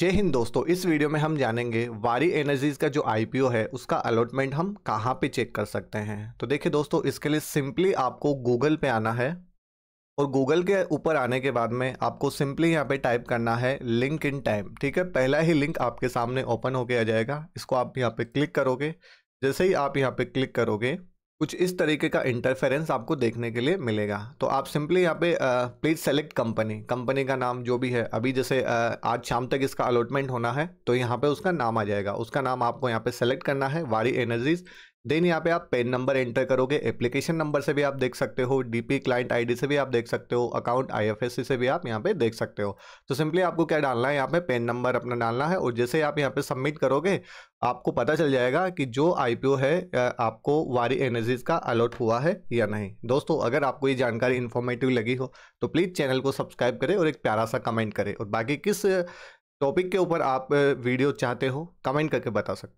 जय हिंद दोस्तों इस वीडियो में हम जानेंगे वारी एनर्जीज का जो आईपीओ है उसका अलॉटमेंट हम कहाँ पे चेक कर सकते हैं तो देखिए दोस्तों इसके लिए सिंपली आपको गूगल पे आना है और गूगल के ऊपर आने के बाद में आपको सिंपली यहाँ पे टाइप करना है लिंक इन टाइम ठीक है पहला ही लिंक आपके सामने ओपन होके आ जाएगा इसको आप यहाँ पे क्लिक करोगे जैसे ही आप यहाँ पे क्लिक करोगे कुछ इस तरीके का इंटरफेरेंस आपको देखने के लिए मिलेगा तो आप सिंपली यहाँ पे प्लीज़ सेलेक्ट कंपनी कंपनी का नाम जो भी है अभी जैसे आज शाम तक इसका अलॉटमेंट होना है तो यहाँ पे उसका नाम आ जाएगा उसका नाम आपको यहाँ पे सेलेक्ट करना है वारी एनर्जीज देन यहाँ पे आप पेन नंबर एंटर करोगे एप्लीकेशन नंबर से भी आप देख सकते हो डीपी क्लाइंट आईडी से भी आप देख सकते हो अकाउंट आईएफएससी से भी आप यहाँ पे देख सकते हो तो सिंपली आपको क्या डालना है यहाँ पे पेन नंबर अपना डालना है और जैसे आप यहाँ पे सबमिट करोगे आपको पता चल जाएगा कि जो आई है आपको वारी एनर्जीज का अलॉट हुआ है या नहीं दोस्तों अगर आपको ये जानकारी इन्फॉर्मेटिव लगी हो तो प्लीज़ चैनल को सब्सक्राइब करें और एक प्यारा सा कमेंट करें और बाकी किस टॉपिक के ऊपर आप वीडियो चाहते हो कमेंट करके बता सकते हो